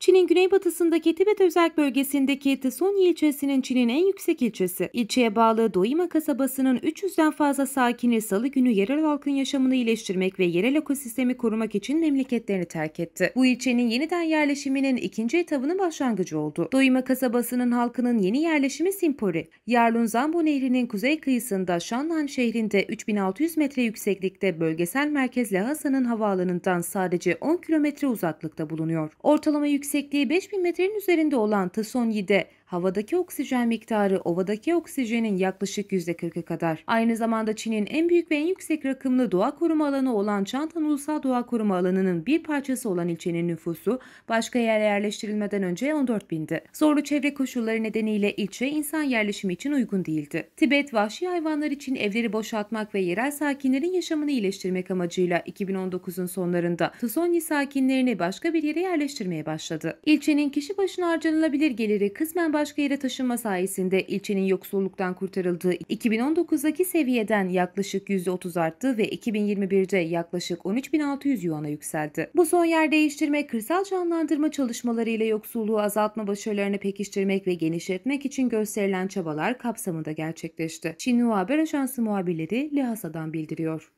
Çin'in güneybatısındaki Tibet özel bölgesindeki Tisonyi ilçesinin Çin'in en yüksek ilçesi. İlçeye bağlı Doima kasabasının 300'den fazla sakini salı günü yerel halkın yaşamını iyileştirmek ve yerel ekosistemi korumak için memleketlerini terk etti. Bu ilçenin yeniden yerleşiminin ikinci etabının başlangıcı oldu. Doima kasabasının halkının yeni yerleşimi Simpori. Yarlun Zambo Nehri'nin kuzey kıyısında Shannan şehrinde 3600 metre yükseklikte bölgesel merkez Lhasa'nın havaalanından sadece 10 kilometre uzaklıkta bulunuyor. Ortalama yüksek yüksekliği 5000 metrenin üzerinde olan Tasonyi'de havadaki oksijen miktarı ovadaki oksijenin yaklaşık %40'ı kadar. Aynı zamanda Çin'in en büyük ve en yüksek rakımlı doğa koruma alanı olan Çantan Ulusal Doğa Koruma Alanı'nın bir parçası olan ilçenin nüfusu başka yere yerleştirilmeden önce 14 bindi. Zorlu çevre koşulları nedeniyle ilçe insan yerleşimi için uygun değildi. Tibet vahşi hayvanlar için evleri boşaltmak ve yerel sakinlerin yaşamını iyileştirmek amacıyla 2019'un sonlarında Tusoni sakinlerini başka bir yere yerleştirmeye başladı. İlçenin kişi başına harcanılabilir geliri kısmen başka yere taşınma sayesinde ilçenin yoksulluktan kurtarıldığı 2019'daki seviyeden yaklaşık %30 arttı ve 2021'de yaklaşık 13.600 yuana yükseldi. Bu son yer değiştirme, kırsal canlandırma çalışmalarıyla yoksulluğu azaltma başarılarını pekiştirmek ve genişletmek için gösterilen çabalar kapsamında gerçekleşti. Çinhua Haber Ajansı muhabirleri Lihasadan bildiriyor.